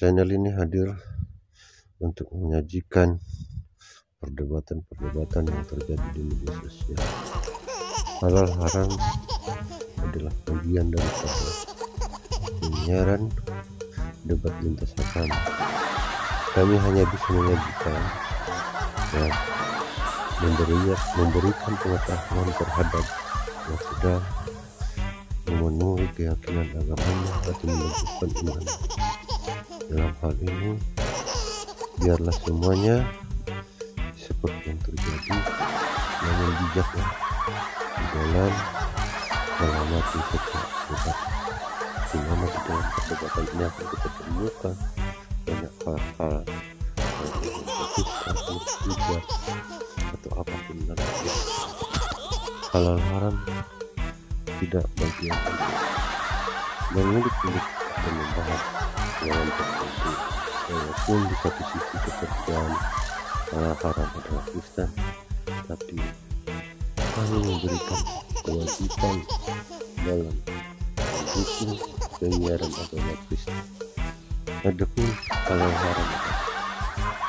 channel ini hadir untuk menyajikan perdebatan-perdebatan yang terjadi di media sosial halal haram adalah bagian dari penyiaran debat lintas agama kami hanya bisa menyajikan ya, memberi, memberikan pengetahuan terhadap yang sudah memenuhi keyakinan agamanya atau menunjukkan iman dalam hal ini biarlah semuanya seperti yang terjadi namun bijaknya di dalam mengamati pekerjaan sehingga masih dalam perdebatan ini akan kita temukan banyak hal-hal yang tidak atau apapun dalam halal haram tidak bagian dari mengulik-ulik dan membahas jangan terhenti walaupun di satu sisi pekerjaan uh, eh, haram adalah Kristen tapi kami memberikan kewajiban dalam mendukung penyiaran agama Kristen mendukung kalau haram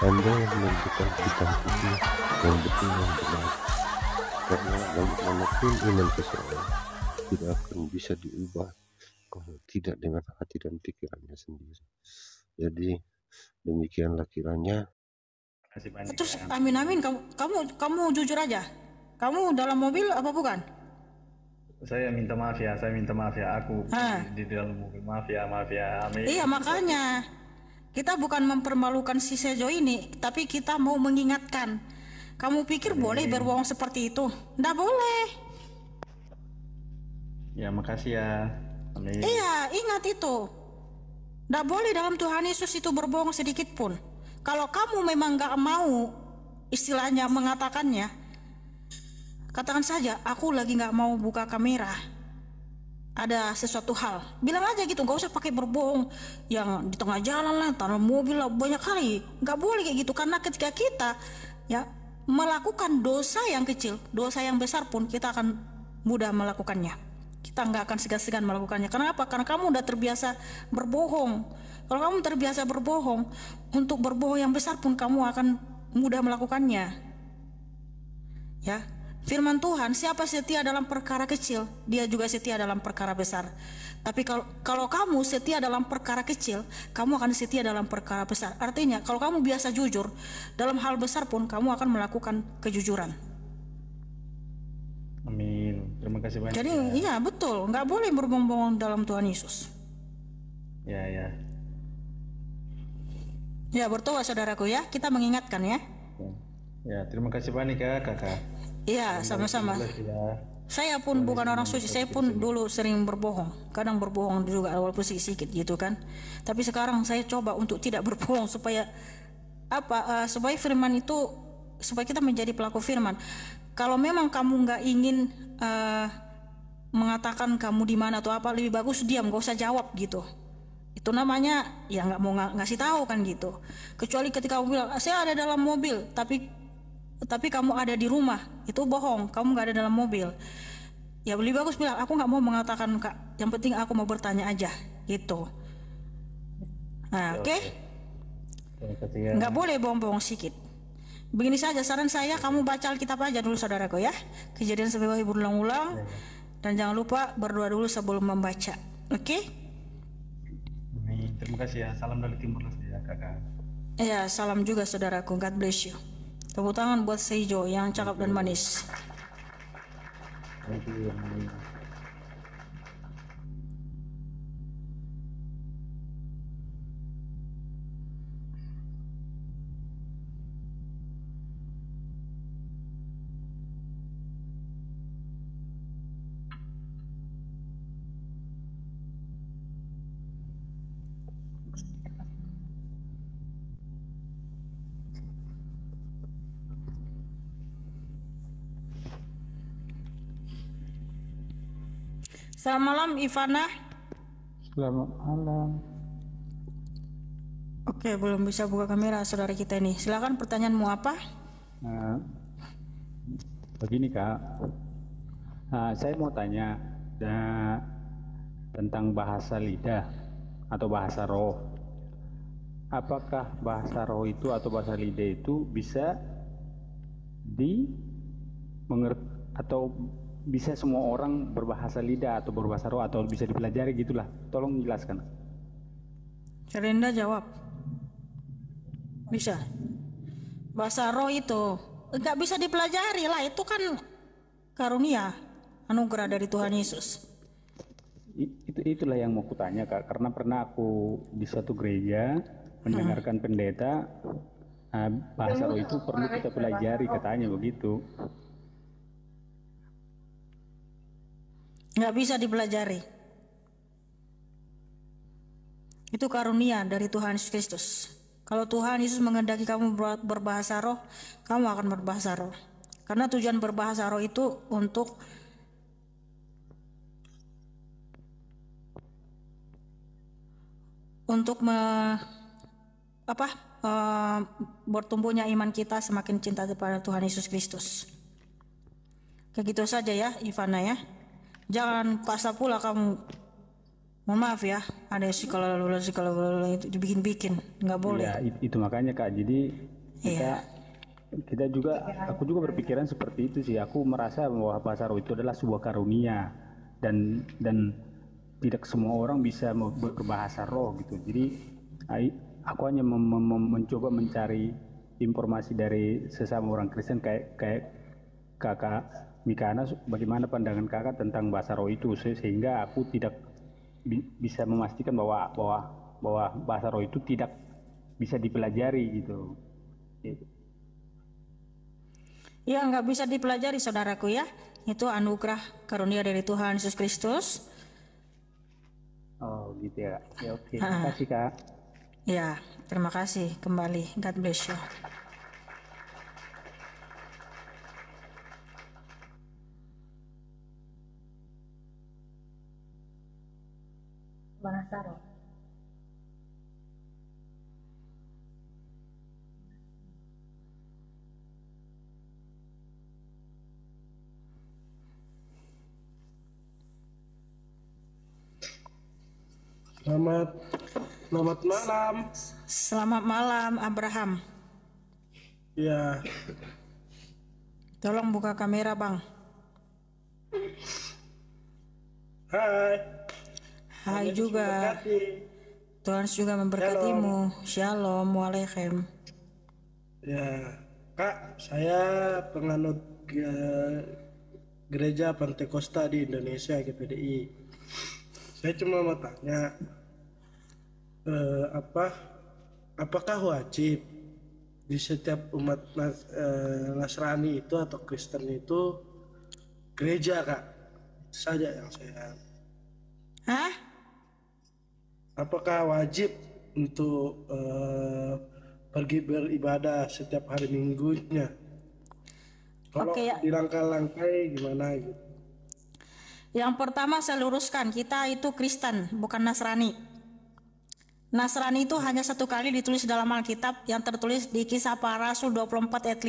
anda yang menentukan hitam putih yang betul yang benar karena bagaimanapun iman seseorang tidak akan bisa diubah kalau tidak dengan hati dan pikirannya sendiri jadi demikianlah kiranya terus ya. amin amin kamu kamu kamu jujur aja kamu dalam mobil apa bukan saya minta maaf ya saya minta maaf ya aku ha. Ah. di dalam mobil maaf ya maaf ya amin iya makanya kita bukan mempermalukan si Sejo ini tapi kita mau mengingatkan kamu pikir amin. boleh berbohong seperti itu Enggak boleh ya makasih ya Amin. Iya, ingat itu. Tidak boleh dalam Tuhan Yesus itu berbohong sedikit pun. Kalau kamu memang nggak mau istilahnya mengatakannya, katakan saja aku lagi nggak mau buka kamera. Ada sesuatu hal, bilang aja gitu, gak usah pakai berbohong yang di tengah jalan lah, tanah mobil lah, banyak kali, nggak boleh kayak gitu karena ketika kita ya melakukan dosa yang kecil, dosa yang besar pun kita akan mudah melakukannya kita nggak akan segan-segan melakukannya. Karena apa? Karena kamu udah terbiasa berbohong. Kalau kamu terbiasa berbohong, untuk berbohong yang besar pun kamu akan mudah melakukannya. Ya, firman Tuhan, siapa setia dalam perkara kecil, dia juga setia dalam perkara besar. Tapi kalau kalau kamu setia dalam perkara kecil, kamu akan setia dalam perkara besar. Artinya, kalau kamu biasa jujur, dalam hal besar pun kamu akan melakukan kejujuran. Amin. Terima kasih banyak. Jadi ya. iya betul, nggak boleh berbohong-bohong dalam Tuhan Yesus. Ya ya. Ya bertobat saudaraku ya, kita mengingatkan ya. Ya, ya terima kasih banyak ya kakak. Iya sama-sama. Ya. Saya pun Tuhan bukan orang suci, saya pun dulu sering berbohong, kadang berbohong juga walaupun sedikit gitu kan. Tapi sekarang saya coba untuk tidak berbohong supaya apa? Uh, supaya firman itu supaya kita menjadi pelaku firman kalau memang kamu nggak ingin uh, mengatakan kamu di mana atau apa lebih bagus diam gak usah jawab gitu itu namanya ya nggak mau ng ngasih tahu kan gitu kecuali ketika kamu bilang saya ada dalam mobil tapi tapi kamu ada di rumah itu bohong kamu nggak ada dalam mobil ya lebih bagus bilang aku nggak mau mengatakan kak yang penting aku mau bertanya aja gitu nah ya, oke okay? nggak boleh bohong-bohong sedikit begini saja saran saya kamu baca Alkitab aja dulu saudaraku ya kejadian sebagai berulang-ulang iya, iya. dan jangan lupa berdoa dulu sebelum membaca oke okay? terima kasih ya salam dari Timur Leste ya kakak ya salam juga saudaraku God bless you tepuk tangan buat Seijo yang cakep dan manis Thank you. Selamat malam Ivana. Selamat malam. Oke, belum bisa buka kamera saudara kita ini. Silakan pertanyaanmu apa? Nah, begini kak, nah, saya mau tanya nah, tentang bahasa lidah atau bahasa roh. Apakah bahasa roh itu atau bahasa lidah itu bisa di mengerti atau bisa semua orang berbahasa lidah atau berbahasa roh atau bisa dipelajari gitulah. Tolong jelaskan. Serinda jawab. Bisa. Bahasa roh itu nggak bisa dipelajari lah itu kan karunia anugerah dari Tuhan Yesus. Itu itulah yang mau kutanya kak karena pernah aku di suatu gereja hmm. mendengarkan hmm. pendeta ah, bahasa roh itu perlu kita pelajari katanya begitu. nggak bisa dipelajari. Itu karunia dari Tuhan Yesus Kristus. Kalau Tuhan Yesus mengendaki kamu berbahasa roh, kamu akan berbahasa roh. Karena tujuan berbahasa roh itu untuk untuk me, apa e, bertumbuhnya iman kita semakin cinta kepada Tuhan Yesus Kristus. Kayak gitu saja ya Ivana ya. Jangan paksa pula kamu. Mohon maaf ya, ada sekolah lalu sekolah itu dibikin-bikin, nggak boleh. Ya, itu makanya kak. Jadi kita ya. kita juga, aku juga berpikiran seperti itu sih. Aku merasa bahwa pasar itu adalah sebuah karunia dan dan tidak semua orang bisa berbahasa roh gitu. Jadi aku hanya mencoba mencari informasi dari sesama orang Kristen kayak kayak kakak Mikana bagaimana pandangan kakak tentang bahasa roh itu sehingga aku tidak bi bisa memastikan bahwa bahwa bahwa bahasa roh itu tidak bisa dipelajari gitu. gitu. Ya nggak bisa dipelajari saudaraku ya itu anugerah karunia dari Tuhan Yesus Kristus. Oh gitu ya. Ya oke. Okay. Terima kasih kak. Ya terima kasih kembali. God bless you. Wanasaro. Selamat selamat malam. Selamat malam Abraham. Ya. Tolong buka kamera, Bang. Hai. Hai juga. Tuhan juga memberkatimu. Shalom. Shalom, Ya, Kak, saya penganut ya, gereja Pantekosta di Indonesia GPDI. Saya cuma mau tanya eh, apa apakah wajib di setiap umat nas, eh, Nasrani itu atau Kristen itu gereja, Kak? Itu saja yang saya Hah? apakah wajib untuk uh, pergi beribadah setiap hari minggunya? Kalau okay, ya. langkah langkai gimana gitu? Yang pertama saya luruskan, kita itu Kristen, bukan Nasrani. Nasrani itu hanya satu kali ditulis dalam Alkitab yang tertulis di kisah para rasul 24 ayat 5.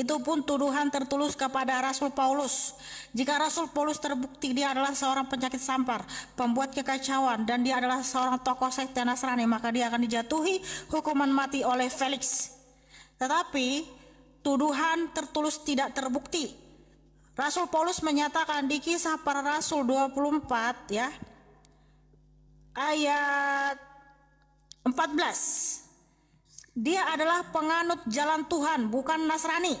Itu pun tuduhan tertulis kepada Rasul Paulus. Jika Rasul Paulus terbukti dia adalah seorang penyakit sampar, pembuat kekacauan, dan dia adalah seorang tokoh sekte Nasrani, maka dia akan dijatuhi hukuman mati oleh Felix. Tetapi tuduhan tertulis tidak terbukti. Rasul Paulus menyatakan di kisah para rasul 24 ya ayat 14. Dia adalah penganut jalan Tuhan, bukan Nasrani.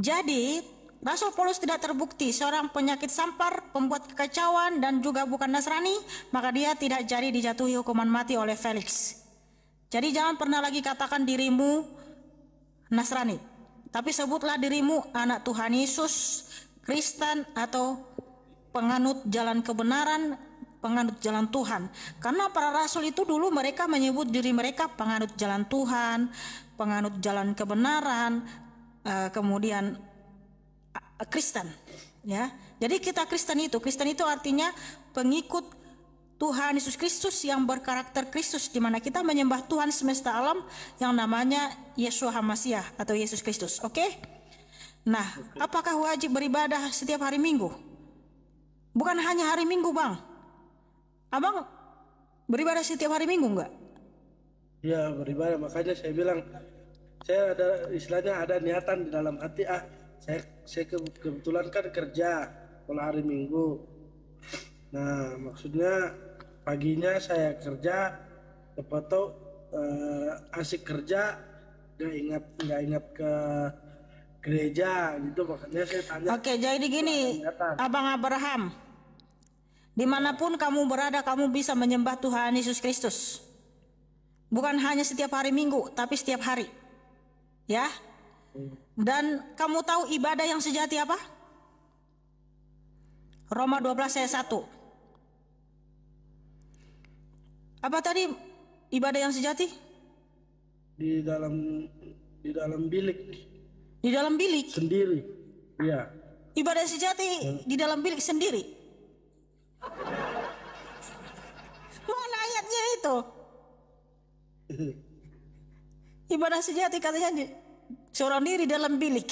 Jadi, Rasul Paulus tidak terbukti seorang penyakit sampar, pembuat kekacauan, dan juga bukan Nasrani, maka dia tidak jadi dijatuhi hukuman mati oleh Felix. Jadi jangan pernah lagi katakan dirimu Nasrani, tapi sebutlah dirimu anak Tuhan Yesus, Kristen, atau penganut jalan kebenaran penganut jalan Tuhan. Karena para rasul itu dulu mereka menyebut diri mereka penganut jalan Tuhan, penganut jalan kebenaran, eh, kemudian Kristen. Ya, jadi kita Kristen itu, Kristen itu artinya pengikut Tuhan Yesus Kristus yang berkarakter Kristus, di mana kita menyembah Tuhan semesta alam yang namanya Yesus Hamasiah atau Yesus Kristus. Oke? Okay? Nah, apakah wajib beribadah setiap hari Minggu? Bukan hanya hari Minggu, Bang. Abang beribadah setiap hari Minggu nggak? Ya beribadah makanya saya bilang saya ada istilahnya ada niatan di dalam hati ah saya saya ke, kebetulan kan kerja kalau hari Minggu. Nah maksudnya paginya saya kerja dapat tahu eh, asik kerja nggak ingat nggak ingat ke gereja gitu makanya saya tanya. Oke jadi gini, Abang Abraham Dimanapun kamu berada, kamu bisa menyembah Tuhan Yesus Kristus. Bukan hanya setiap hari Minggu, tapi setiap hari. Ya. Dan kamu tahu ibadah yang sejati apa? Roma 12 ayat 1. Apa tadi ibadah yang sejati? Di dalam di dalam bilik. Di dalam bilik. Sendiri. ya. Ibadah sejati di dalam bilik sendiri. Mana ayatnya itu? Ibadah sejati katanya di, seorang diri dalam bilik.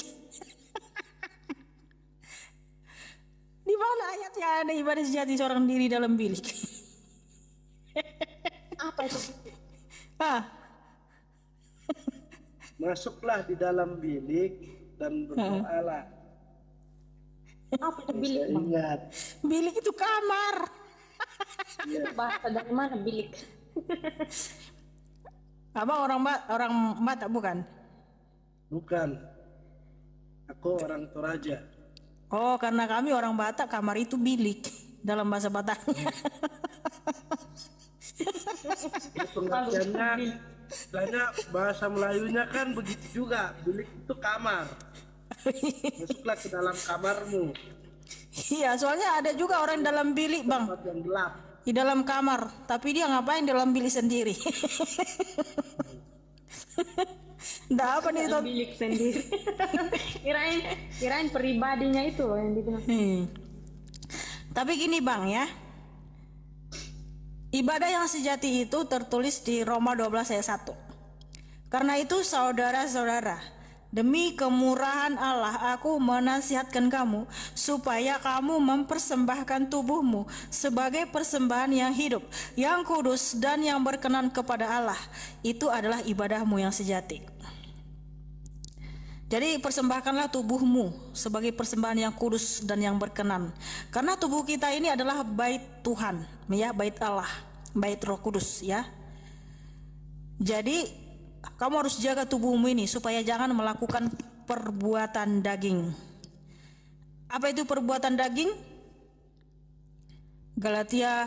di mana ayatnya ada ibadah sejati seorang diri dalam bilik? Apa itu? Ah, masuklah di dalam bilik dan berdoalah. Apa itu bilik? Ingat. Bilik itu kamar. Ya. Bahasa dari mana bilik? apa orang Mbak, orang Batak bukan? Bukan. Aku orang Toraja. Oh, karena kami orang Batak kamar itu bilik dalam bahasa Bataknya. Hmm. pengertiannya bahasa Melayunya kan begitu juga bilik itu kamar masuklah ke dalam kamarmu iya soalnya ada juga orang dalam bilik bang yang gelap di dalam kamar tapi dia ngapain dalam bilik sendiri Nggak apa nih itu bilik sendiri kirain kirain pribadinya itu loh yang dibilang hmm. tapi gini bang ya Ibadah yang sejati itu tertulis di Roma 12 ayat 1. Karena itu saudara-saudara, Demi kemurahan Allah, aku menasihatkan kamu supaya kamu mempersembahkan tubuhmu sebagai persembahan yang hidup, yang kudus, dan yang berkenan kepada Allah. Itu adalah ibadahmu yang sejati. Jadi persembahkanlah tubuhmu sebagai persembahan yang kudus dan yang berkenan. Karena tubuh kita ini adalah bait Tuhan, ya, bait Allah, bait Roh Kudus, ya. Jadi kamu harus jaga tubuhmu ini supaya jangan melakukan perbuatan daging. Apa itu perbuatan daging? Galatia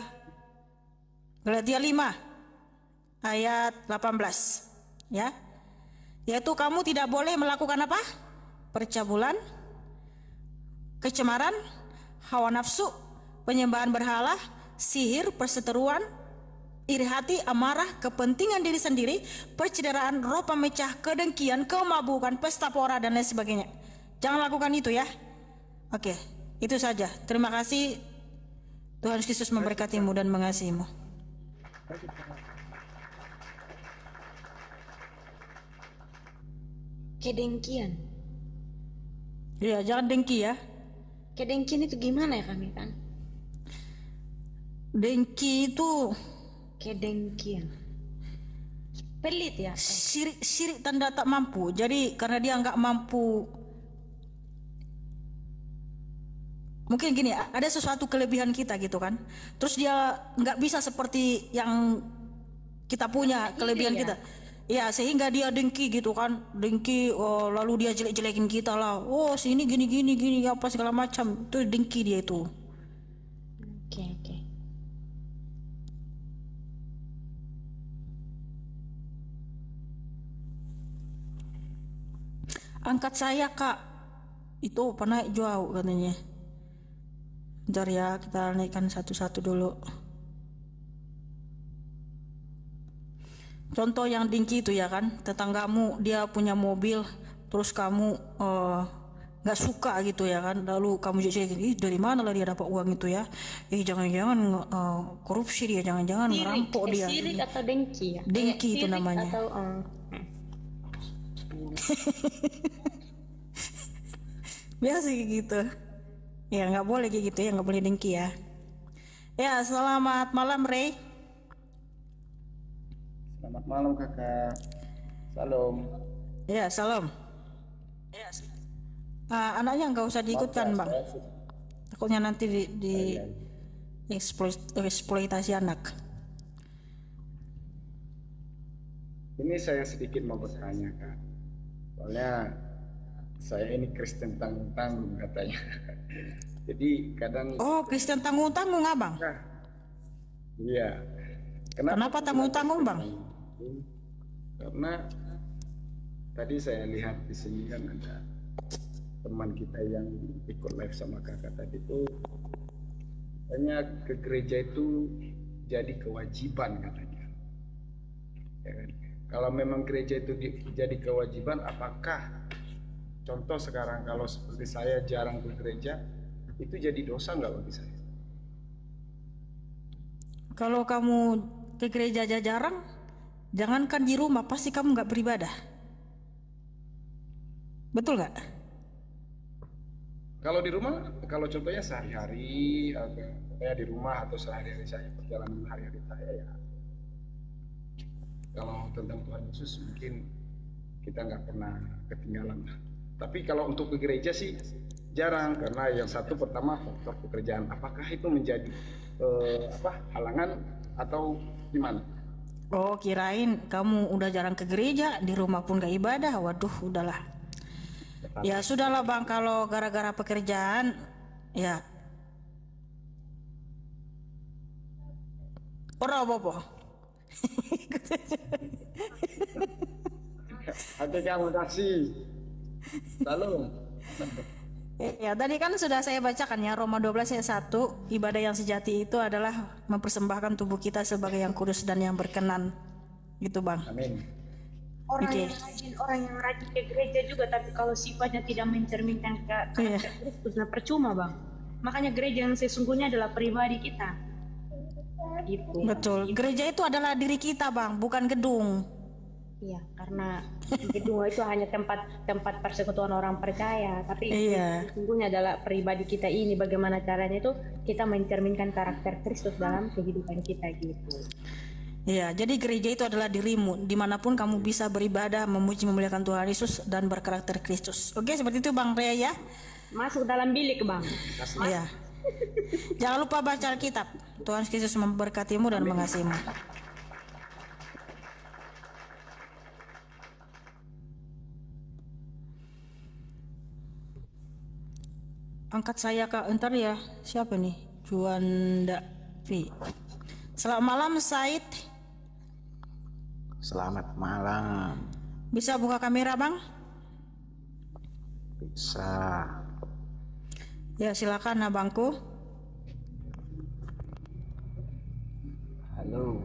Galatia 5 ayat 18 ya. Yaitu kamu tidak boleh melakukan apa? Percabulan, kecemaran, hawa nafsu, penyembahan berhala, sihir, perseteruan, iri hati, amarah, kepentingan diri sendiri, percederaan, roh pemecah, kedengkian, kemabukan, pesta pora, dan lain sebagainya. Jangan lakukan itu ya. Oke, itu saja. Terima kasih. Tuhan Yesus memberkatimu dan mengasihimu. Kedengkian. Iya, jangan dengki ya. Kedengkian itu gimana ya kami kan? Dengki itu kedengkian pelit ya Sirik-sirik tanda tak mampu jadi karena dia nggak mampu mungkin gini ada sesuatu kelebihan kita gitu kan terus dia nggak bisa seperti yang kita punya Iri iya, kelebihan ya? kita ya sehingga dia dengki gitu kan dengki oh, lalu dia jelek-jelekin kita lah oh sini gini gini gini apa segala macam itu dengki dia itu angkat saya kak itu naik jauh katanya ntar ya kita naikkan satu-satu dulu contoh yang dingki itu ya kan tetanggamu dia punya mobil terus kamu uh, eh, gak suka gitu ya kan lalu kamu jadi ih dari mana lah dia dapat uang itu ya ih jangan-jangan uh, korupsi dia jangan-jangan merampok eh, dia sirik atau dengki ya dengki eh, itu namanya atau, biasa kayak gitu ya nggak boleh kayak gitu ya nggak boleh dengki ya ya selamat malam Rey selamat malam kakak salam ya salam ya uh, anaknya nggak usah diikutkan bang takutnya nanti di, di oh, iya. eksploitasi anak ini saya sedikit mau bertanya kak soalnya saya ini Kristen tanggung-tanggung katanya jadi kadang oh Kristen tanggung-tanggung abang iya, iya. kenapa, kenapa tanggung-tanggung bang karena tadi saya lihat di sini kan ada teman kita yang ikut live sama kakak tadi itu katanya ke gereja itu jadi kewajiban katanya ya kan? Kalau memang gereja itu jadi kewajiban, apakah contoh sekarang kalau seperti saya jarang ke gereja, itu jadi dosa nggak bagi saya? Kalau kamu ke gereja aja jarang, jangankan di rumah pasti kamu nggak beribadah. Betul nggak? Kalau di rumah, kalau contohnya sehari-hari, saya di rumah atau sehari-hari saya perjalanan hari-hari saya ya kalau tentang Tuhan Yesus mungkin kita nggak pernah ketinggalan tapi kalau untuk ke gereja sih jarang karena yang satu pertama faktor pekerjaan apakah itu menjadi eh, apa halangan atau gimana Oh kirain kamu udah jarang ke gereja di rumah pun gak ibadah waduh udahlah ya sudahlah bang kalau gara-gara pekerjaan ya Ora apa-apa ikut aja ada yang kasih? lalu ya, ya, tadi kan sudah saya bacakan ya Roma 12 ayat 1, ibadah yang sejati itu adalah mempersembahkan tubuh kita sebagai yang kudus dan yang berkenan. Gitu, Bang. Amin. Orang okay. yang rajin, orang yang rajin ke gereja juga tapi kalau sifatnya tidak mencerminkan ke yeah. Kristus, nah percuma, Bang. Makanya gereja yang sesungguhnya adalah pribadi kita gitu betul iya. gereja itu adalah diri kita bang bukan gedung iya karena gedung itu hanya tempat tempat persekutuan orang percaya tapi iya. sesungguhnya adalah pribadi kita ini bagaimana caranya itu kita mencerminkan karakter Kristus dalam kehidupan kita gitu Iya. jadi gereja itu adalah dirimu, dimanapun kamu bisa beribadah, memuji, memuliakan Tuhan Yesus dan berkarakter Kristus. Oke, seperti itu Bang Rea ya. Masuk dalam bilik Bang. Iya. Mas, ya. Jangan lupa baca Alkitab. Tuhan Yesus memberkatimu dan mengasihimu. Angkat saya ke entar ya. Siapa nih? Juanda V. Selamat malam Said. Selamat malam. Bisa buka kamera, Bang? Bisa. Ya, silakan abangku. Halo.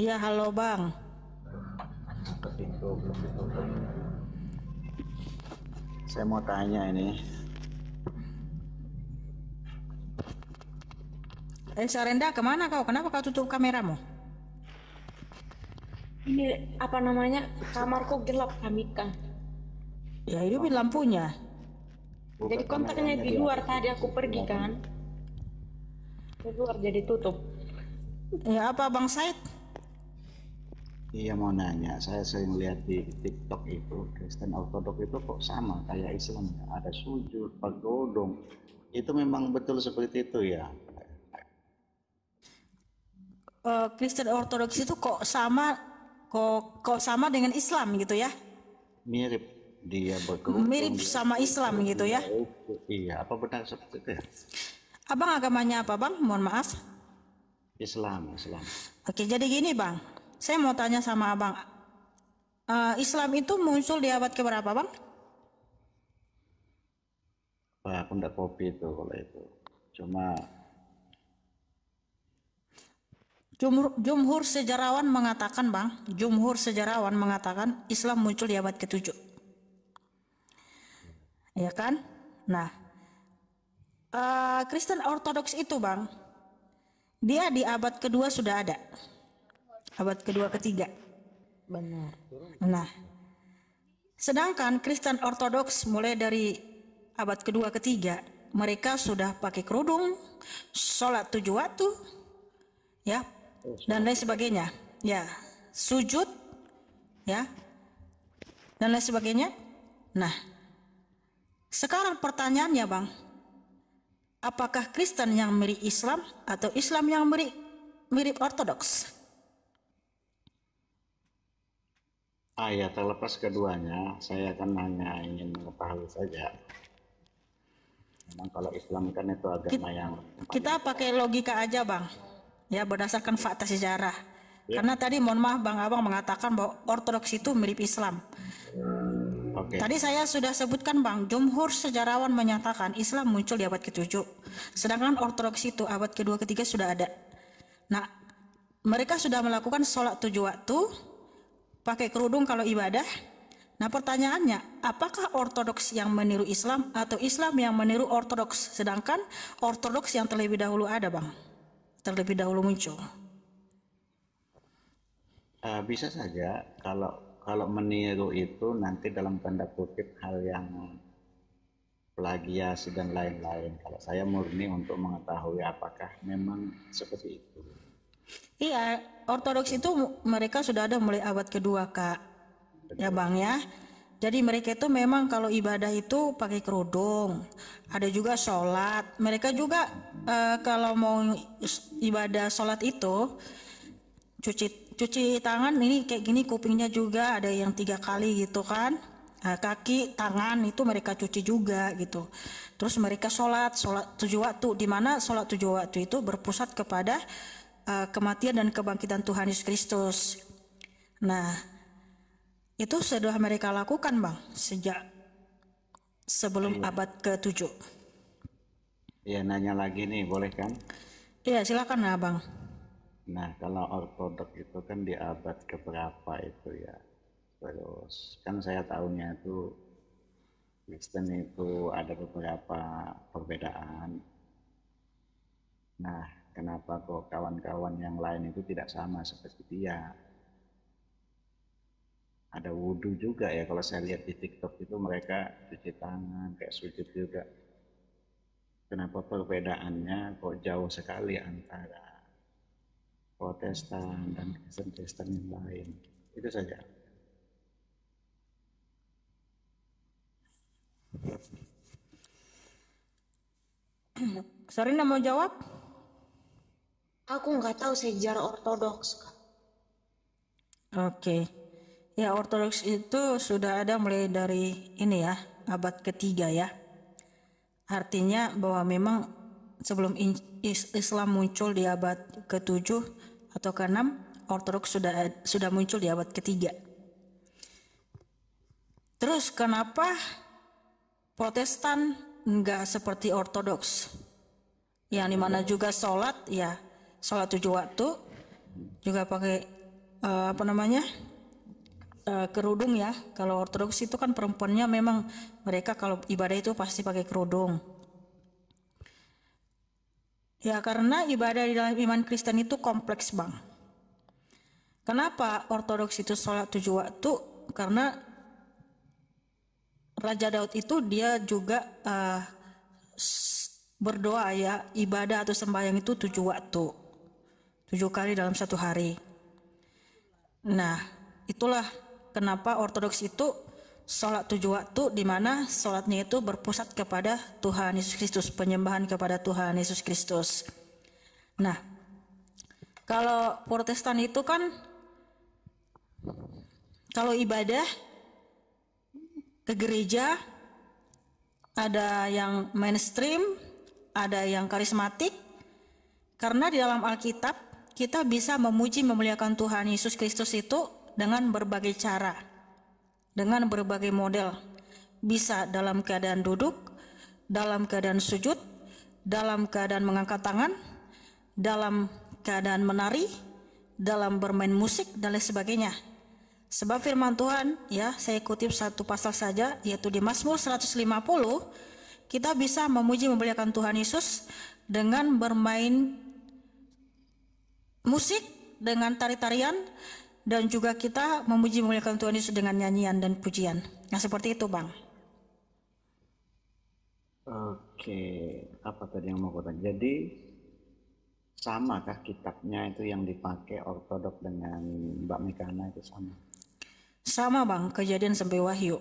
Iya, halo bang. Saya mau tanya ini. Eh, Sarenda, kemana kau? Kenapa kau tutup kameramu? Ini apa namanya? Kamarku gelap kami kan. Ya, hidupin lampunya. Bukan jadi kontaknya di luar tadi aku pergi kan di luar jadi tutup ya apa bang Said Iya mau nanya, saya sering lihat di TikTok itu Kristen Ortodok itu kok sama kayak Islam ya? ada sujud, pergodong Itu memang betul seperti itu ya. Uh, Kristen Ortodoks itu kok sama kok kok sama dengan Islam gitu ya? Mirip dia berkerumun mirip sama Islam gitu ya iya apa benar seperti itu ya abang agamanya apa bang mohon maaf Islam Islam oke jadi gini bang saya mau tanya sama abang uh, Islam itu muncul di abad keberapa bang Wah, aku ndak kopi itu kalau itu cuma Jumhur, jumhur sejarawan mengatakan bang, jumhur sejarawan mengatakan Islam muncul di abad ke-7 ya kan? Nah, uh, Kristen Ortodoks itu bang, dia di abad kedua sudah ada, abad kedua ketiga. Benar. Nah, sedangkan Kristen Ortodoks mulai dari abad kedua ketiga mereka sudah pakai kerudung, sholat tujuh waktu, ya, dan lain sebagainya, ya, sujud, ya, dan lain sebagainya. Nah, sekarang pertanyaannya bang, apakah Kristen yang mirip Islam atau Islam yang mirip mirip Ortodoks? Ah ya terlepas keduanya, saya akan hanya ingin mengetahui saja. Memang kalau Islam kan itu agama kita, yang kita pakai logika aja bang, ya berdasarkan fakta sejarah. Ya. Karena tadi mohon maaf bang abang mengatakan bahwa Ortodoks itu mirip Islam. Hmm Okay. Tadi saya sudah sebutkan Bang, Jumhur sejarawan menyatakan Islam muncul di abad ke-7. Sedangkan Ortodoks itu abad ke-2 ke-3 sudah ada. Nah, mereka sudah melakukan sholat tujuh waktu, pakai kerudung kalau ibadah. Nah pertanyaannya, apakah Ortodoks yang meniru Islam atau Islam yang meniru Ortodoks? Sedangkan Ortodoks yang terlebih dahulu ada Bang, terlebih dahulu muncul. Uh, bisa saja kalau kalau meniru itu nanti dalam tanda kutip hal yang plagiasi dan lain-lain. Kalau saya murni untuk mengetahui apakah memang seperti itu. Iya, ortodoks itu mereka sudah ada mulai abad kedua kak, Betul. ya bang ya. Jadi mereka itu memang kalau ibadah itu pakai kerudung, ada juga sholat. Mereka juga uh, kalau mau ibadah sholat itu cuci cuci tangan ini kayak gini kupingnya juga ada yang tiga kali gitu kan eh, kaki tangan itu mereka cuci juga gitu terus mereka sholat sholat tujuh waktu di mana sholat tujuh waktu itu berpusat kepada uh, kematian dan kebangkitan Tuhan Yesus Kristus nah itu sudah mereka lakukan bang sejak sebelum iya. abad ke-7 ya nanya lagi nih boleh kan iya silakan abang. bang Nah, kalau ortodok itu kan di abad keberapa itu ya? Terus kan saya tahunya itu Kristen itu ada beberapa perbedaan. Nah, kenapa kok kawan-kawan yang lain itu tidak sama seperti dia? Ada wudhu juga ya, kalau saya lihat di TikTok itu mereka cuci tangan, kayak sujud juga. Kenapa perbedaannya kok jauh sekali antara Protestan dan Kristen-Kristen yang lain. Itu saja. Sarina mau jawab? Aku nggak tahu sejarah Ortodoks. Oke. Okay. Ya Ortodoks itu sudah ada mulai dari ini ya, abad ketiga ya. Artinya bahwa memang sebelum Islam muncul di abad ketujuh. 7 atau keenam Ortodoks sudah sudah muncul di abad ketiga. Terus kenapa Protestan nggak seperti Ortodoks? Yang dimana juga sholat ya sholat tujuh waktu juga pakai uh, apa namanya uh, kerudung ya. Kalau Ortodoks itu kan perempuannya memang mereka kalau ibadah itu pasti pakai kerudung. Ya, karena ibadah di dalam iman Kristen itu kompleks, Bang. Kenapa ortodoks itu sholat tujuh waktu? Karena Raja Daud itu dia juga uh, berdoa ya, ibadah atau sembahyang itu tujuh waktu. Tujuh kali dalam satu hari. Nah, itulah kenapa ortodoks itu sholat tujuh waktu di mana sholatnya itu berpusat kepada Tuhan Yesus Kristus, penyembahan kepada Tuhan Yesus Kristus. Nah, kalau Protestan itu kan kalau ibadah ke gereja ada yang mainstream, ada yang karismatik. Karena di dalam Alkitab kita bisa memuji memuliakan Tuhan Yesus Kristus itu dengan berbagai cara dengan berbagai model, bisa dalam keadaan duduk, dalam keadaan sujud, dalam keadaan mengangkat tangan, dalam keadaan menari, dalam bermain musik, dan lain sebagainya. Sebab firman Tuhan, ya, saya kutip satu pasal saja, yaitu di Mazmur 150, kita bisa memuji memuliakan Tuhan Yesus dengan bermain musik, dengan tari-tarian, dan juga kita memuji memuliakan Tuhan Yesus dengan nyanyian dan pujian. Nah seperti itu bang. Oke, apa tadi yang mau kau tanya? Jadi samakah kitabnya itu yang dipakai ortodok dengan Mbak Mekana itu sama? Sama bang, kejadian sampai wahyu.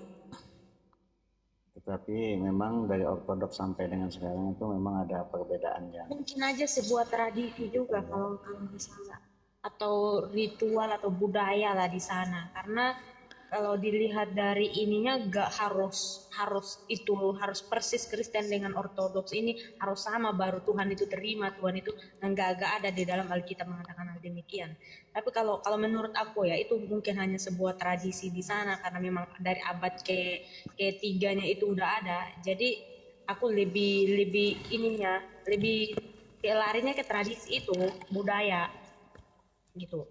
Tetapi memang dari ortodok sampai dengan sekarang itu memang ada perbedaan yang... Mungkin aja sebuah tradisi juga iya. kalau kalau misalnya atau ritual atau budaya lah di sana karena kalau dilihat dari ininya gak harus harus itu harus persis Kristen dengan Ortodoks ini harus sama baru Tuhan itu terima Tuhan itu enggak agak ada di dalam Alkitab mengatakan hal demikian tapi kalau kalau menurut aku ya itu mungkin hanya sebuah tradisi di sana karena memang dari abad ke ketiganya itu udah ada jadi aku lebih lebih ininya lebih larinya ke tradisi itu budaya gitu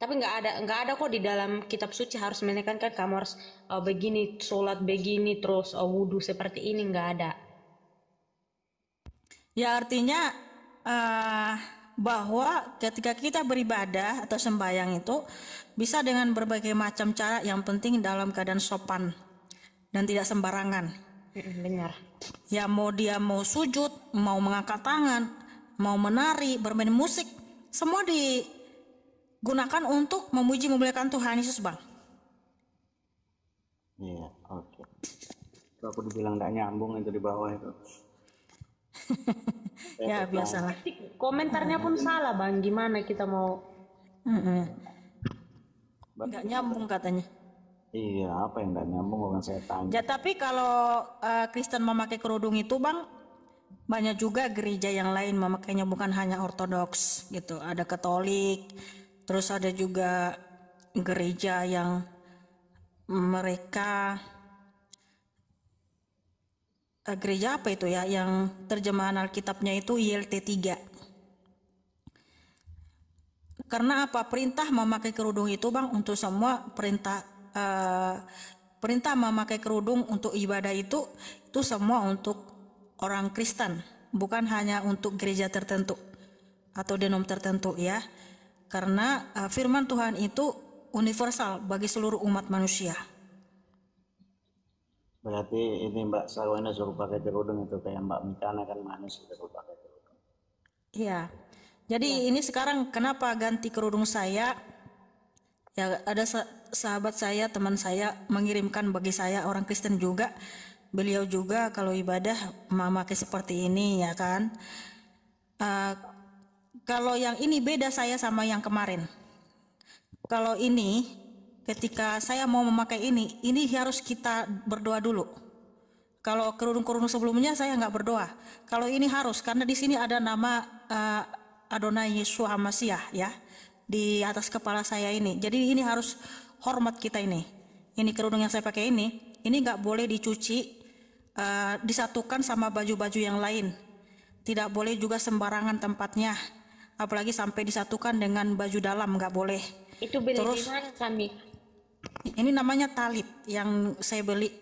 tapi nggak ada nggak ada kok di dalam kitab suci harus menekankan kan kamu harus uh, begini sholat begini terus uh, eh, wudhu seperti ini nggak ada ya artinya uh, bahwa ketika kita beribadah atau sembahyang itu bisa dengan berbagai macam cara yang penting dalam keadaan sopan dan tidak sembarangan benar ya mau dia mau sujud mau mengangkat tangan mau menari, bermain musik, semua digunakan untuk memuji memuliakan Tuhan Yesus, Bang. Iya, oke. Okay. aku dibilang tidak nyambung itu di bawah itu. ya, biasalah. Komentarnya pun salah, Bang. Gimana kita mau mm Nggak nyambung katanya. Iya, apa yang tidak nyambung bukan saya tanya. Ya, tapi kalau uh, Kristen memakai kerudung itu, Bang, banyak juga gereja yang lain memakainya bukan hanya ortodoks gitu ada katolik terus ada juga gereja yang mereka eh, gereja apa itu ya yang terjemahan Alkitabnya itu ILT 3 karena apa perintah memakai kerudung itu bang untuk semua perintah eh, perintah memakai kerudung untuk ibadah itu itu semua untuk orang Kristen, bukan hanya untuk gereja tertentu atau denom tertentu ya. Karena uh, firman Tuhan itu universal bagi seluruh umat manusia. Berarti ini Mbak Sarwana suruh pakai kerudung itu kayak Mbak Mikana kan manis suruh pakai kerudung. Iya. Jadi ya. ini sekarang kenapa ganti kerudung saya? Ya ada sahabat saya, teman saya mengirimkan bagi saya orang Kristen juga beliau juga kalau ibadah memakai seperti ini ya kan. Uh, kalau yang ini beda saya sama yang kemarin. Kalau ini ketika saya mau memakai ini, ini harus kita berdoa dulu. Kalau kerudung-kerudung sebelumnya saya nggak berdoa. Kalau ini harus karena di sini ada nama uh, Adonai Yesus Hamasiah ya di atas kepala saya ini. Jadi ini harus hormat kita ini. Ini kerudung yang saya pakai ini, ini nggak boleh dicuci Eh, disatukan sama baju-baju yang lain. Tidak boleh juga sembarangan tempatnya, apalagi sampai disatukan dengan baju dalam nggak boleh. Itu beli Terus, di mana kami? Ini namanya talit yang saya beli,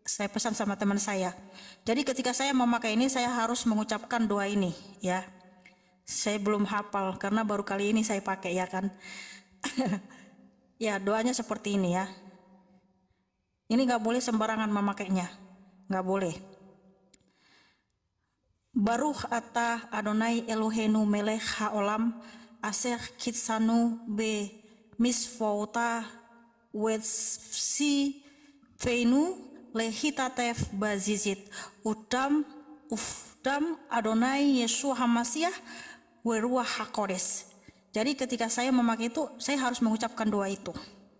saya pesan sama teman saya. Jadi ketika saya memakai ini, saya harus mengucapkan doa ini, ya. Saya belum hafal karena baru kali ini saya pakai ya kan. ya doanya seperti ini ya. Ini nggak boleh sembarangan memakainya nggak boleh. Baruh ata Adonai elohenu melech haolam aser kitsanu be misfauta wetsi feinu lehitatef bazizit udam ufdam Adonai Yesus Hamasiah weruah hakodes. Jadi ketika saya memakai itu, saya harus mengucapkan doa itu.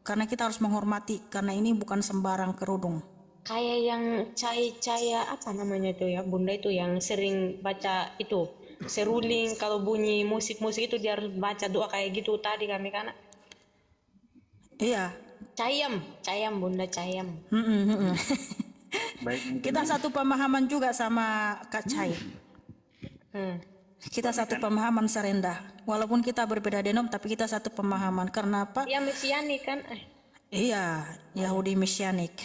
Karena kita harus menghormati, karena ini bukan sembarang kerudung kayak yang cai-caya apa namanya tuh ya bunda itu yang sering baca itu seruling kalau bunyi musik-musik itu dia harus baca doa kayak gitu tadi kami kan iya cayam cayam bunda cayam kita satu pemahaman juga sama kak cai hmm. kita satu pemahaman serendah walaupun kita berbeda denom tapi kita satu pemahaman karena apa ya mesianik kan eh. iya Yahudi mesianik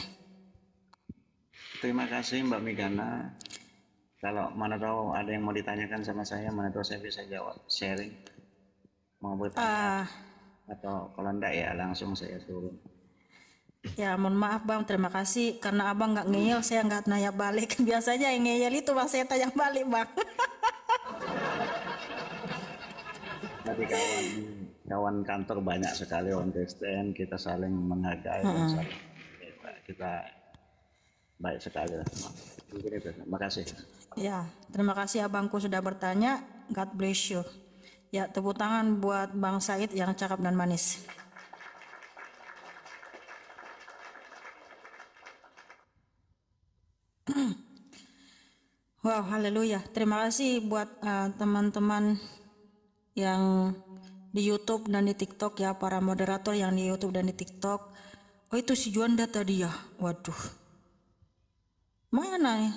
Terima kasih Mbak Migana. Kalau mana tahu ada yang mau ditanyakan sama saya, mana tahu saya bisa jawab sharing. Mau bertanya uh, ah. atau kalau enggak ya langsung saya turun. Ya, mohon maaf Bang, terima kasih karena Abang nggak ngeyel, saya nggak nanya balik. Biasanya yang ngeyel itu Bang saya tanya balik, Bang. Tapi kawan kawan kantor banyak sekali on the stand, kita saling menghargai, hmm. kita baik sekali mungkin terima kasih ya terima kasih abangku sudah bertanya God bless you ya tepuk tangan buat Bang Said yang cakep dan manis Wow, haleluya. Terima kasih buat eh, teman-teman uh, yang di YouTube dan di TikTok ya, para moderator yang di YouTube dan di TikTok. Oh, itu si Juanda tadi ya. Waduh. Mana ya?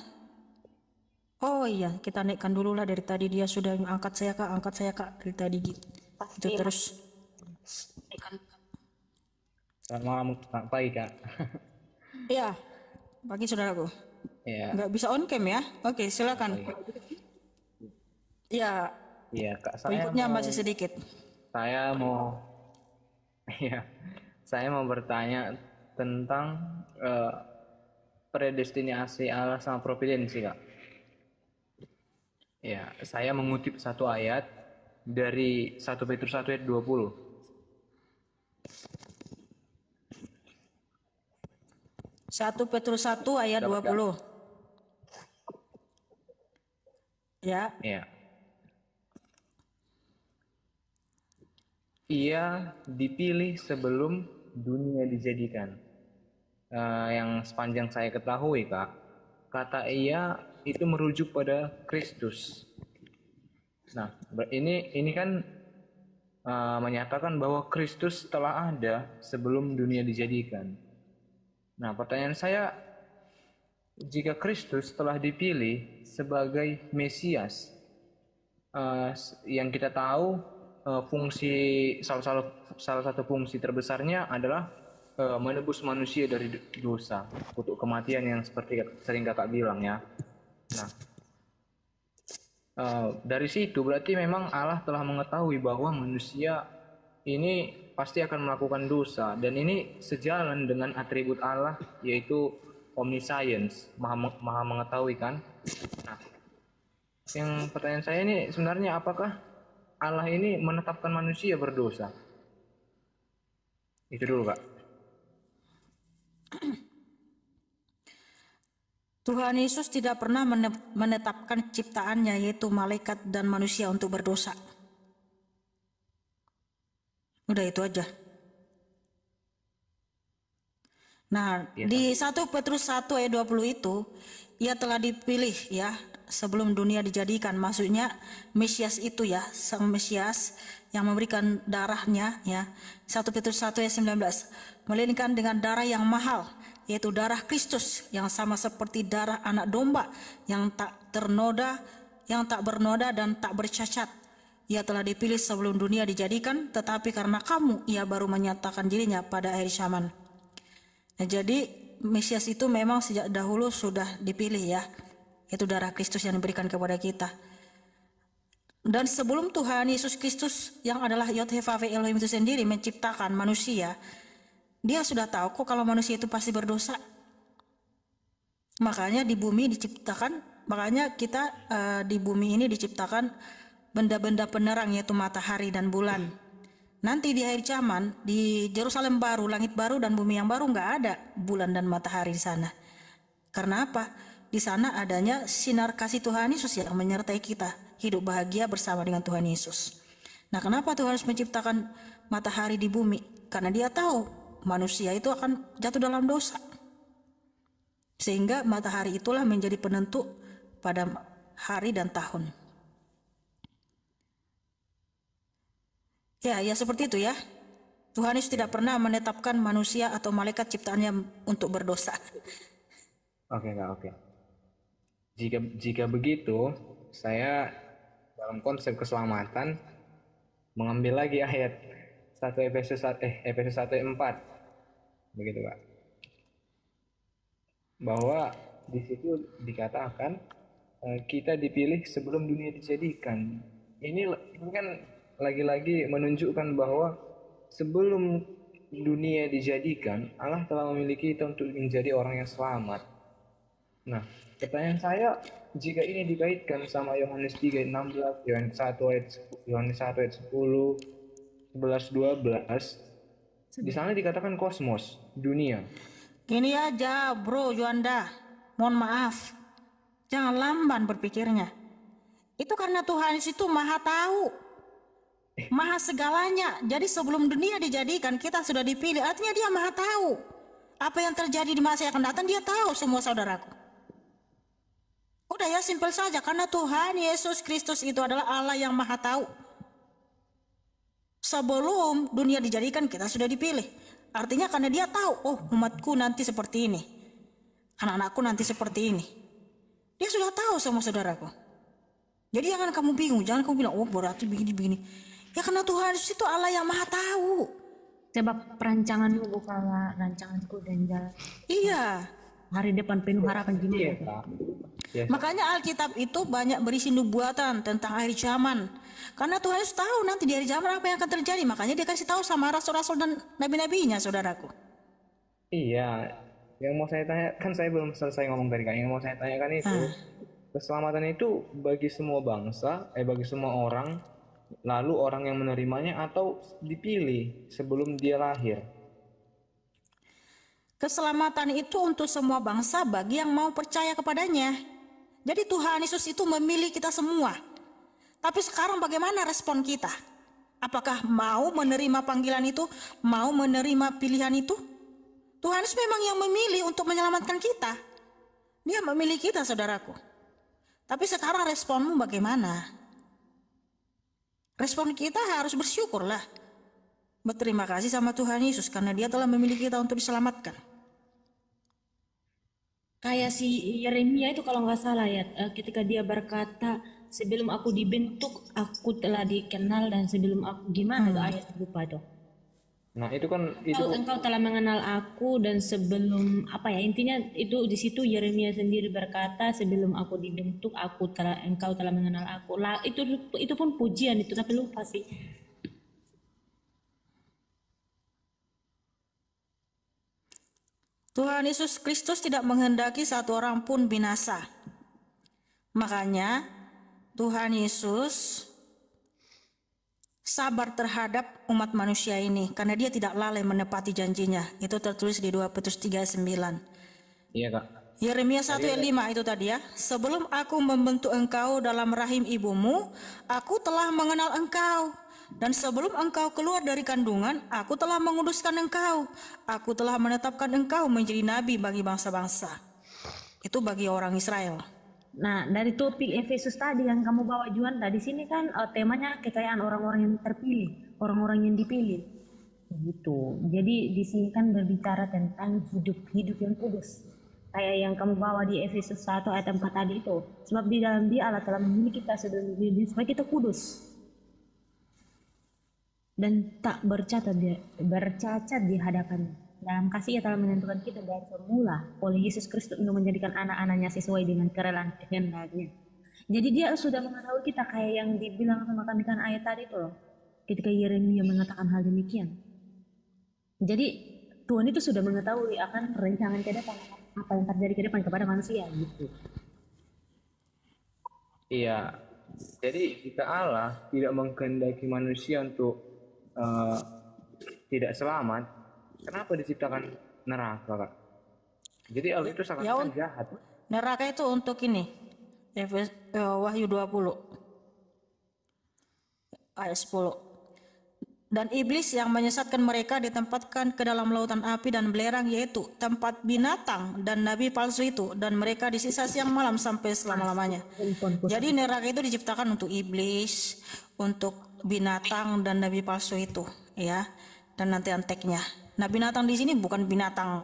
Oh iya, kita naikkan dulu lah dari tadi dia sudah angkat saya kak, angkat saya kak dari tadi gitu. Pasti. Itu terus. Selamat malam, selamat pagi kak. Iya, pagi saudaraku. Iya. Gak bisa on cam ya? Oke, silakan. Iya. Iya, iya kak. Saya Berikutnya mau, masih sedikit. Saya mau. Iya. Saya mau bertanya tentang uh, predestinasi Allah sama providensi kak. Ya, saya mengutip satu ayat dari 1 Petrus 1 ayat 20. Satu Petrus 1 ayat Dapat 20. Ya. Ya. Ia dipilih sebelum dunia dijadikan uh, yang sepanjang saya ketahui kak kata ia itu merujuk pada Kristus nah ini ini kan uh, menyatakan bahwa Kristus telah ada sebelum dunia dijadikan nah pertanyaan saya jika Kristus telah dipilih sebagai Mesias uh, yang kita tahu uh, fungsi salah, salah, salah satu fungsi terbesarnya adalah uh, menebus manusia dari dosa, untuk kematian yang seperti sering kakak bilang ya. Nah, uh, dari situ berarti memang Allah telah mengetahui bahwa manusia ini pasti akan melakukan dosa dan ini sejalan dengan atribut Allah yaitu omniscience, maha, maha mengetahui kan. Nah, yang pertanyaan saya ini sebenarnya apakah Allah ini menetapkan manusia berdosa? Itu dulu, Kak. Tuhan Yesus tidak pernah menetapkan ciptaannya yaitu malaikat dan manusia untuk berdosa. Udah itu aja. Nah, ya. di 1 Petrus 1 ayat 20 itu ia telah dipilih ya sebelum dunia dijadikan. Maksudnya Mesias itu ya, sang Mesias yang memberikan darahnya ya. 1 Petrus 1 ayat 19. Melainkan dengan darah yang mahal yaitu darah Kristus yang sama seperti darah anak domba yang tak ternoda, yang tak bernoda dan tak bercacat. Ia telah dipilih sebelum dunia dijadikan, tetapi karena kamu ia baru menyatakan dirinya pada akhir zaman. Nah, jadi Mesias itu memang sejak dahulu sudah dipilih ya, yaitu darah Kristus yang diberikan kepada kita. Dan sebelum Tuhan Yesus Kristus yang adalah Yod Elohim itu sendiri menciptakan manusia, dia sudah tahu kok kalau manusia itu pasti berdosa. Makanya di bumi diciptakan, makanya kita uh, di bumi ini diciptakan benda-benda penerang yaitu matahari dan bulan. Nanti di akhir zaman di Yerusalem baru, langit baru dan bumi yang baru nggak ada bulan dan matahari di sana. Karena apa? Di sana adanya sinar kasih Tuhan Yesus yang menyertai kita hidup bahagia bersama dengan Tuhan Yesus. Nah, kenapa Tuhan harus menciptakan matahari di bumi? Karena dia tahu manusia itu akan jatuh dalam dosa. Sehingga matahari itulah menjadi penentu pada hari dan tahun. Ya, ya seperti itu ya. Tuhan Yesus tidak pernah menetapkan manusia atau malaikat ciptaannya untuk berdosa. Oke, okay, oke. Okay. Jika jika begitu, saya dalam konsep keselamatan mengambil lagi ayat satu Efesus eh Efesus 1 ayat begitu pak bahwa di situ dikatakan e, kita dipilih sebelum dunia dijadikan ini kan lagi-lagi menunjukkan bahwa sebelum dunia dijadikan Allah telah memiliki kita untuk menjadi orang yang selamat nah pertanyaan saya jika ini dikaitkan sama Yohanes 3 16 Yohanes 1 ayat Yohanes 1 ayat 10 11 12 di sana dikatakan kosmos dunia. Gini aja bro Juanda, mohon maaf. Jangan lamban berpikirnya. Itu karena Tuhan itu maha tahu. Eh. Maha segalanya. Jadi sebelum dunia dijadikan kita sudah dipilih. Artinya dia maha tahu. Apa yang terjadi di masa yang akan datang dia tahu semua saudaraku. Udah ya simpel saja karena Tuhan Yesus Kristus itu adalah Allah yang maha tahu. Sebelum dunia dijadikan kita sudah dipilih. Artinya karena dia tahu, oh umatku nanti seperti ini. Anak-anakku nanti seperti ini. Dia sudah tahu sama saudaraku. Jadi jangan kamu bingung, jangan kamu bilang, oh berarti begini-begini. Ya karena Tuhan Yesus itu Allah yang maha tahu. Sebab perancanganmu bukanlah rancanganku dan jalan. Iya, hari depan penuh harapan gini ya, Pak. Iya. Makanya Alkitab itu banyak berisi nubuatan tentang hari zaman. Karena Tuhan Yesus tahu nanti di hari zaman apa yang akan terjadi. Makanya dia kasih tahu sama rasul-rasul dan nabi-nabinya, saudaraku. Iya. Yang mau saya tanya kan saya belum selesai ngomong tadi kan. Yang mau saya tanyakan itu, ah. keselamatan itu bagi semua bangsa, eh bagi semua orang, lalu orang yang menerimanya atau dipilih sebelum dia lahir. Keselamatan itu untuk semua bangsa bagi yang mau percaya kepadanya. Jadi Tuhan Yesus itu memilih kita semua. Tapi sekarang bagaimana respon kita? Apakah mau menerima panggilan itu? Mau menerima pilihan itu? Tuhan Yesus memang yang memilih untuk menyelamatkan kita. Dia memilih kita saudaraku. Tapi sekarang responmu bagaimana? Respon kita harus bersyukurlah berterima kasih sama Tuhan Yesus karena dia telah memilih kita untuk diselamatkan. Kayak si Yeremia itu kalau nggak salah ya, eh, ketika dia berkata sebelum aku dibentuk aku telah dikenal dan sebelum aku gimana hmm. ayat lupa tuh. Nah itu kan itu engkau, engkau telah mengenal aku dan sebelum apa ya intinya itu di situ Yeremia sendiri berkata sebelum aku dibentuk aku telah engkau telah mengenal aku lah itu itu pun pujian itu tapi lupa sih Tuhan Yesus Kristus tidak menghendaki satu orang pun binasa. Makanya Tuhan Yesus sabar terhadap umat manusia ini karena dia tidak lalai menepati janjinya. Itu tertulis di 2 Petrus 3:9. Iya, Kak. Yeremia 1 ayat 5 iya. itu tadi ya. Sebelum aku membentuk engkau dalam rahim ibumu, aku telah mengenal engkau. Dan sebelum engkau keluar dari kandungan, aku telah menguduskan engkau. Aku telah menetapkan engkau menjadi nabi bagi bangsa-bangsa. Itu bagi orang Israel. Nah, dari topik Efesus tadi yang kamu bawa Juan tadi nah, sini kan uh, temanya kekayaan orang-orang yang terpilih, orang-orang yang dipilih. Begitu. Jadi di sini kan berbicara tentang hidup-hidup yang kudus kayak yang kamu bawa di Efesus 1 ayat 4 tadi itu. Sebab di dalam dia Allah telah memilih kita sebelum supaya kita kudus dan tak bercacat di, bercacat di hadapannya. Dalam kasih ia telah menentukan kita dari semula oleh Yesus Kristus untuk menjadikan anak-anaknya sesuai dengan kerelaan kehendaknya. Jadi dia sudah mengetahui kita kayak yang dibilang sama kami kan ayat tadi itu loh. Ketika Yeremia mengatakan hal demikian. Jadi Tuhan itu sudah mengetahui akan rencangan ke depan apa yang terjadi ke depan kepada manusia gitu. Iya. Jadi kita Allah tidak menghendaki manusia untuk uh, tidak selamat, kenapa diciptakan neraka, Kak? Jadi Allah itu sangat ya, jahat. Neraka itu untuk ini. Eh, Wahyu 20 ayat 10. Dan iblis yang menyesatkan mereka ditempatkan ke dalam lautan api dan belerang yaitu tempat binatang dan nabi palsu itu dan mereka disisa siang malam sampai selama-lamanya. Jadi neraka itu diciptakan untuk iblis, untuk binatang dan nabi palsu itu ya dan nanti anteknya nah binatang di sini bukan binatang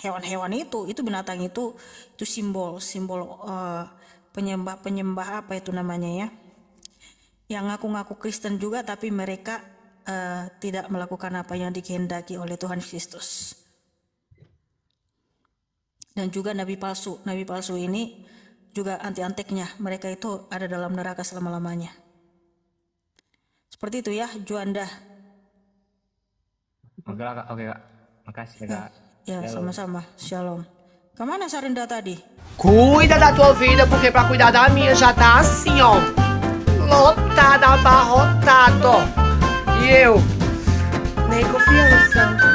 hewan-hewan itu itu binatang itu itu simbol simbol uh, penyembah penyembah apa itu namanya ya yang ngaku-ngaku Kristen juga tapi mereka uh, tidak melakukan apa yang dikehendaki oleh Tuhan Kristus dan juga nabi palsu nabi palsu ini juga anti-anteknya mereka itu ada dalam neraka selama-lamanya seperti itu ya, Juanda. Oke, Kak. Oke, Kak. Makasih, Kak. Ya, ya sama-sama. Shalom. Kemana Sarinda tadi? Cuida da tua vida porque para cuidar da minha já tá assim, ó. Lotada, abarrotado. E eu nem confiança.